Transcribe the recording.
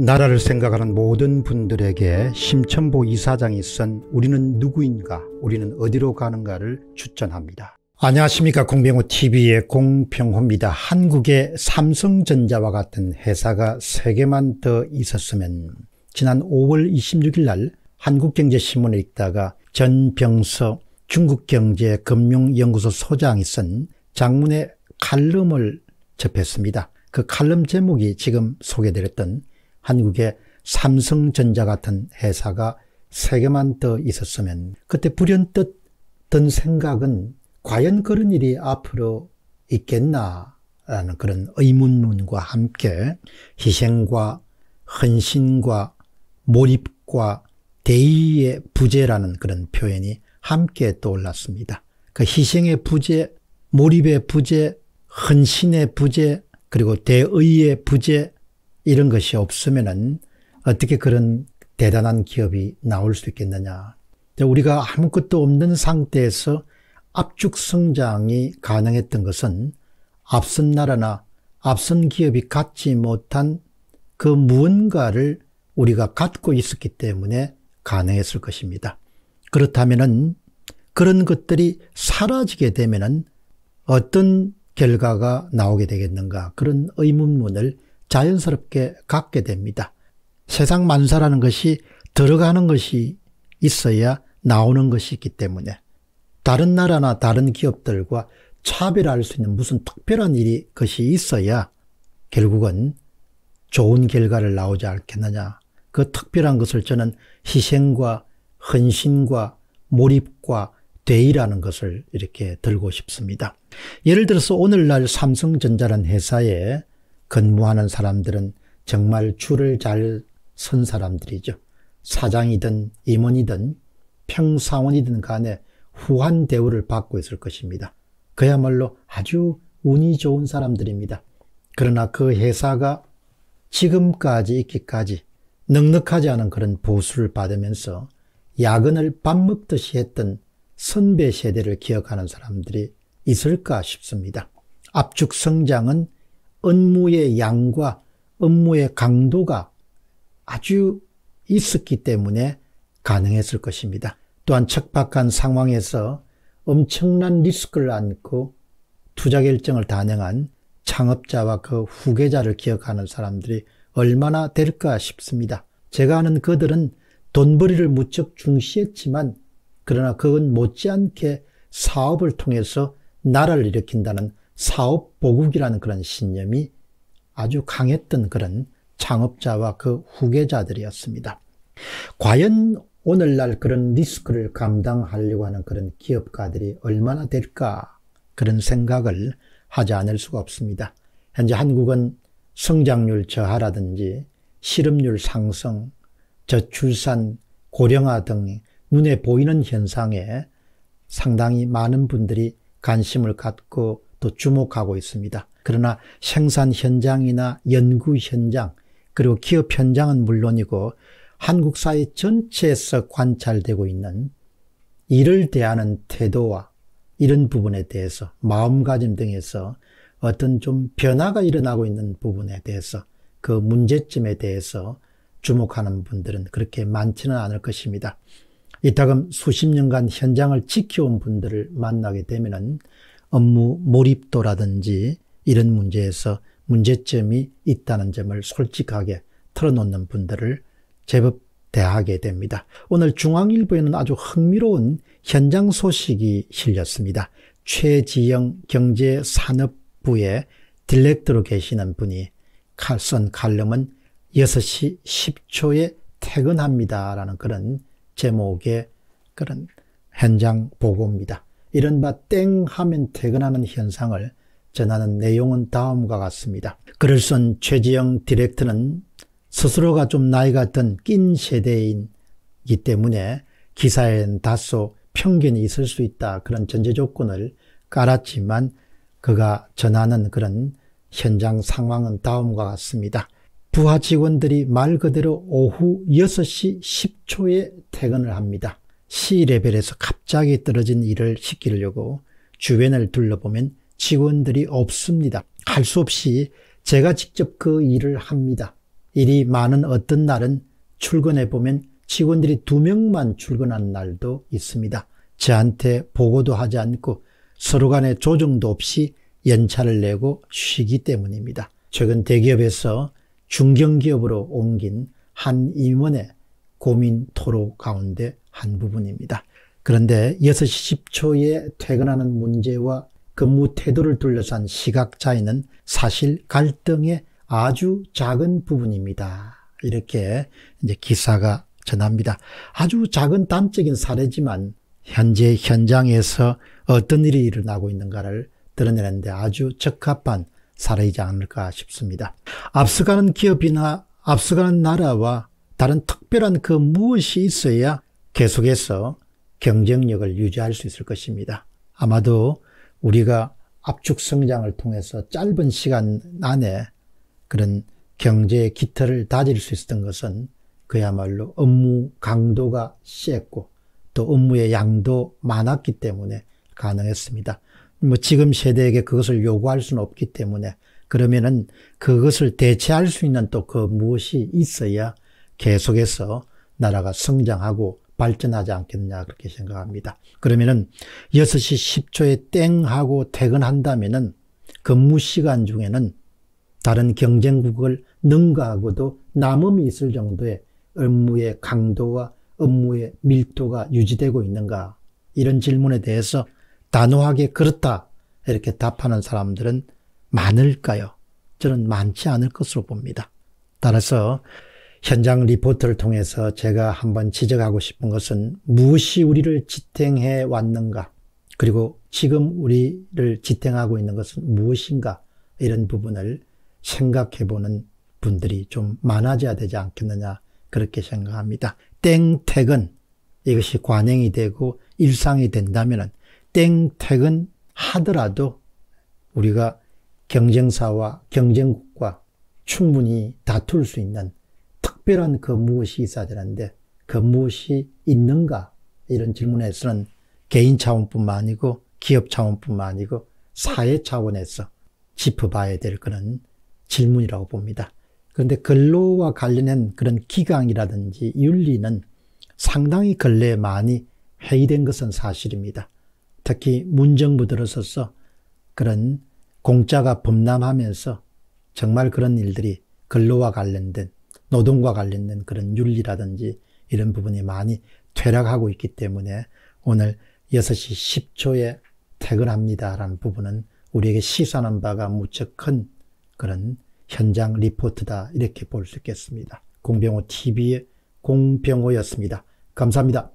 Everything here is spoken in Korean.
나라를 생각하는 모든 분들에게 심천보 이사장이 쓴 우리는 누구인가 우리는 어디로 가는가를 추천합니다. 안녕하십니까 공병호TV의 공평호입니다. 한국의 삼성전자와 같은 회사가 3개만 더 있었으면 지난 5월 26일 날 한국경제신문을 읽다가 전병서 중국경제금융연구소 소장이 쓴 장문의 칼럼을 접했습니다. 그 칼럼 제목이 지금 소개드렸던 한국의 삼성전자 같은 회사가 세 개만 더 있었으면 그때 불현듯 든 생각은 과연 그런 일이 앞으로 있겠나라는 그런 의문문과 함께 희생과 헌신과 몰입과 대의의 부재라는 그런 표현이 함께 떠올랐습니다. 그 희생의 부재, 몰입의 부재, 헌신의 부재, 그리고 대의의 부재, 이런 것이 없으면은 어떻게 그런 대단한 기업이 나올 수 있겠느냐. 우리가 아무것도 없는 상태에서 압축 성장이 가능했던 것은 앞선 나라나 앞선 기업이 갖지 못한 그 무언가를 우리가 갖고 있었기 때문에 가능했을 것입니다. 그렇다면은 그런 것들이 사라지게 되면은 어떤 결과가 나오게 되겠는가 그런 의문문을 자연스럽게 갖게 됩니다. 세상 만사라는 것이 들어가는 것이 있어야 나오는 것이기 때문에 다른 나라나 다른 기업들과 차별할 수 있는 무슨 특별한 일이 것이 있어야 결국은 좋은 결과를 나오지 않겠느냐. 그 특별한 것을 저는 희생과 헌신과 몰입과 대의라는 것을 이렇게 들고 싶습니다. 예를 들어서 오늘날 삼성전자라는 회사에 근무하는 사람들은 정말 줄을 잘 선 사람들이죠. 사장이든 임원이든 평사원이든 간에 후한 대우를 받고 있을 것입니다. 그야말로 아주 운이 좋은 사람들입니다. 그러나 그 회사가 지금까지 있기까지 넉넉하지 않은 그런 보수를 받으면서 야근을 밥 먹듯이 했던 선배 세대를 기억하는 사람들이 있을까 싶습니다. 압축 성장은 업무의 양과 업무의 강도가 아주 있었기 때문에 가능했을 것입니다. 또한 척박한 상황에서 엄청난 리스크를 안고 투자 결정을 단행한 창업자와 그 후계자를 기억하는 사람들이 얼마나 될까 싶습니다. 제가 아는 그들은 돈벌이를 무척 중시했지만 그러나 그건 못지않게 사업을 통해서 나라를 일으킨다는 사업 보국이라는 그런 신념이 아주 강했던 그런 창업자와 그 후계자들이었습니다. 과연 오늘날 그런 리스크를 감당하려고 하는 그런 기업가들이 얼마나 될까 그런 생각을 하지 않을 수가 없습니다. 현재 한국은 성장률 저하라든지 실업률 상승, 저출산, 고령화 등 눈에 보이는 현상에 상당히 많은 분들이 관심을 갖고 또 주목하고 있습니다. 그러나 생산 현장이나 연구 현장, 그리고 기업 현장은 물론이고 한국 사회 전체에서 관찰되고 있는 이를 대하는 태도와 이런 부분에 대해서 마음가짐 등에서 어떤 좀 변화가 일어나고 있는 부분에 대해서 그 문제점에 대해서 주목하는 분들은 그렇게 많지는 않을 것입니다. 이따금 수십 년간 현장을 지켜온 분들을 만나게 되면은 업무 몰입도라든지 이런 문제에서 문제점이 있다는 점을 솔직하게 털어놓는 분들을 제법 대하게 됩니다. 오늘 중앙일보에는 아주 흥미로운 현장 소식이 실렸습니다. 최지영 경제산업부의 딜렉터로 계시는 분이 칼선 칼럼은 6시 10초에 퇴근합니다라는 그런 제목의 그런 현장 보고입니다. 이른바 땡 하면 퇴근하는 현상을 전하는 내용은 다음과 같습니다. 글을 쓴 최지영 디렉터는 스스로가 좀 나이가 든 낀세대이기 때문에 기사엔 다소 편견이 있을 수 있다 그런 전제 조건을 깔았지만 그가 전하는 그런 현장 상황은 다음과 같습니다. 부하 직원들이 말 그대로 오후 6시 10초에 퇴근을 합니다. C 레벨에서 갑자기 떨어진 일을 시키려고 주변을 둘러보면 직원들이 없습니다. 할 수 없이 제가 직접 그 일을 합니다. 일이 많은 어떤 날은 출근해 보면 직원들이 두 명만 출근한 날도 있습니다. 저한테 보고도 하지 않고 서로 간의 조정도 없이 연차를 내고 쉬기 때문입니다. 최근 대기업에서 중견기업으로 옮긴 한 임원의 고민 토로 가운데 한 부분입니다. 그런데 6시 10초에 퇴근하는 문제와 근무 태도를 둘러싼 시각 차이는 사실 갈등의 아주 작은 부분입니다. 이렇게 이제 기사가 전합니다. 아주 작은 단적인 사례지만 현재 현장에서 어떤 일이 일어나고 있는가를 드러내는데 아주 적합한 사례이지 않을까 싶습니다. 앞서가는 기업이나 앞서가는 나라와 다른 특별한 그 무엇이 있어야 계속해서 경쟁력을 유지할 수 있을 것입니다. 아마도 우리가 압축 성장을 통해서 짧은 시간 안에 그런 경제의 기틀을 다질 수 있었던 것은 그야말로 업무 강도가 쎘고또 업무의 양도 많았기 때문에 가능했습니다. 뭐 지금 세대에게 그것을 요구할 수는 없기 때문에 그러면은 그것을 대체할 수 있는 또 그 무엇이 있어야 계속해서 나라가 성장하고 발전하지 않겠냐 느 그렇게 생각합니다. 그러면은 6시 10초에 땡 하고 퇴근한다면은 근무 시간 중에는 다른 경쟁국을 능가하고도 남음이 있을 정도의 업무의 강도와 업무의 밀도가 유지되고 있는가 이런 질문에 대해서 단호하게 그렇다 이렇게 답하는 사람들은 많을까요? 저는 많지 않을 것으로 봅니다. 따라서 현장 리포트를 통해서 제가 한번 지적하고 싶은 것은 무엇이 우리를 지탱해 왔는가 그리고 지금 우리를 지탱하고 있는 것은 무엇인가 이런 부분을 생각해보는 분들이 좀 많아져야 되지 않겠느냐 그렇게 생각합니다. 땡택은 이것이 관행이 되고 일상이 된다면 땡택은 하더라도 우리가 경쟁사와 경쟁국과 충분히 다툴 수 있는 특별한 그 무엇이 있어야 되는데 그 무엇이 있는가 이런 질문에서는 개인 차원뿐만 아니고 기업 차원뿐만 아니고 사회 차원에서 짚어봐야 될 그런 질문이라고 봅니다. 그런데 근로와 관련된 그런 기강이라든지 윤리는 상당히 근래에 많이 회의된 것은 사실입니다. 특히 문정부 들어서서 그런 공짜가 범람하면서 정말 그런 일들이 근로와 관련된 노동과 관련된 그런 윤리라든지 이런 부분이 많이 퇴락하고 있기 때문에 오늘 6시 10초에 퇴근합니다라는 부분은 우리에게 시사하는 바가 무척 큰 그런 현장 리포트다 이렇게 볼 수 있겠습니다. 공병호 TV의 공병호였습니다. 감사합니다.